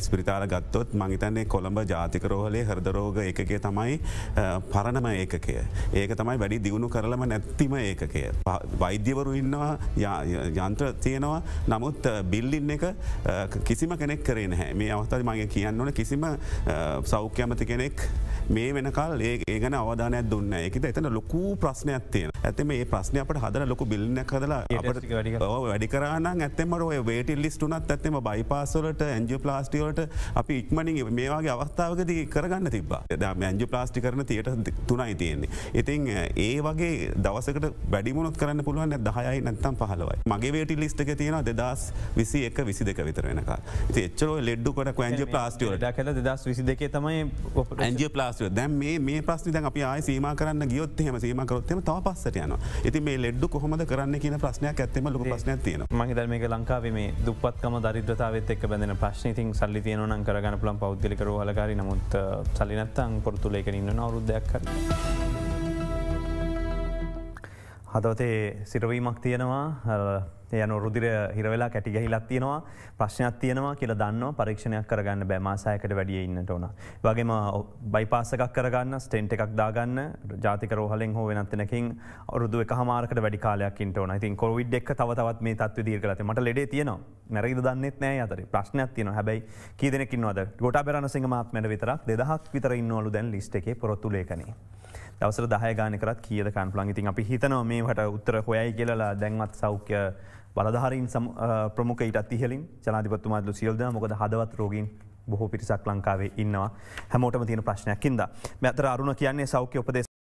ස්පිරිතාල ගත්තොත් මංහිතන්නේ කොළඹ ජාතික රෝහලේ හරදරෝග එකගේ තමයි පරණම ඒකකය. ඒක තමයි වැඩි දියුණු කරලම නැත්තිම ඒකකය. වෛද්‍යවරු ඉන්නවා යන්ත්‍ර තියෙනවා නමුත් බිල්ලින්න එක කිසිම කෙනෙක් කරේ නැහැ මේ අවස්ථාව මගේ කියන්න ඕන කිසිම සෞඛ්‍යමති කෙනෙක් මේ වෙනකල් ඒ ගැන අවධානයක් දුන්න එකත එතන ලොකු ප්‍රශ්නයක් තියෙන ඇත මේ ප්‍රශ්නය අපට හදර ලොකු බිල්න කදලා වැඩි කරන්න ඇතමට ඔය වේටල් ලිස්ටුනත් ඇත්තම බයිපාසලට ඇන්ජපලා ප්ලාස්ටිවලට අපි ඉක්මනින් මේවාගේ අවස්ථාවකද කරගන්න තිබා මැංජ ප්ලාස්ටි කරන තියට තුනයි තියෙන්නේ. ඉතින් ඒ වගේ දවසකට වැඩිමුණොත් කරන්න පුළුවන් දහයයි නැත්තම් පහලවයි මගේ වේටි ලිස්ටක තියෙන දෙදස් විසි එක විසි දෙක විතර වෙනක එච්චරෝ ලෙඩ්ඩුකොට ඇජ ප්ලාස්ටිවලට කල දස් විසි දෙක තමයි ඇජ ප්ලාස්ටිව දැන් මේ ප්‍රශ්නි දැන් අපි ආය සීම කරන්න ගියොත් හෙම සීමකරොත්තම තව පස්සට යන ඇති මේ ලෙඩ්ඩු කොහොමද කරන්න කියන ප්‍රශ්නයක් ඇත්තම ලොක ප්‍රශ්නයක් තියෙන මහිදර මේක ලංකාවේ මේ දුපත්කම දරිද්‍රතාවත් එක් බැඳෙන ප්‍රශ්නීතින් ඉතින් සල්ලි තියනන කරගන පුළන් පෞද්ගලිකර හලකාරි නමුත් සලිනත්තං පොරතුලේක ඉන්න අවරුද්ධයක් කර. හදවතේ සිරවීමක් තියෙනවා යනු රුදිර හිරවෙලා කැටිගැහිලත් තියෙනවා ප්‍රශ්නයක් තියෙනවා කියල දන්න පරීක්ෂණයක් කරගන්න බෑමාසායකට වැඩිය ඉන්නට ඕන. වගේම බයිපාසකක් කරගන්න ස්ටෙන්ට් එකක් දාගන්න ජාතික රෝහලෙන් හෝ වෙනත්තනකින් අවරුදු හමාරකට වැඩි කාලයක්ින්ට ඕන ඉතින් කොවිඩ් එක් තවතවත් මේ තත්ව දීර්ගලත මට ලෙඩේ තියෙනවා මැරද දන්නෙත් නෑ අතර ප්‍රශ්නයක් තියෙන හැබයි කීදනෙකින්වද ගොට පෙරන සිංහමත් මැට විතරක් දෙදහක් විතර ඉන්නවලු දැන් ලිස්ට එකේ පොරොත්තු ලේකනේ. දවසර දහය ගානකරත් කියද කන්පලන් ඉතින් අපි හිතනව මේට උත්තර හොයයි කියලලා දැන්වත් සෞඛ්‍ය බලධහරින් ප්‍රමුඛ ඉටත් ඉහලින් ජනාධිපත්තුමාදලු සියල්ද මොකද හදවත් රෝගීන් බොහෝ පිරිසක් ලංකාවේ ඉන්නවා හැමෝටම තියෙන ප්‍රශ්නයක් ඉද මෙතර අරුණ කියන්නේ සෞඛ්‍ය උපදේ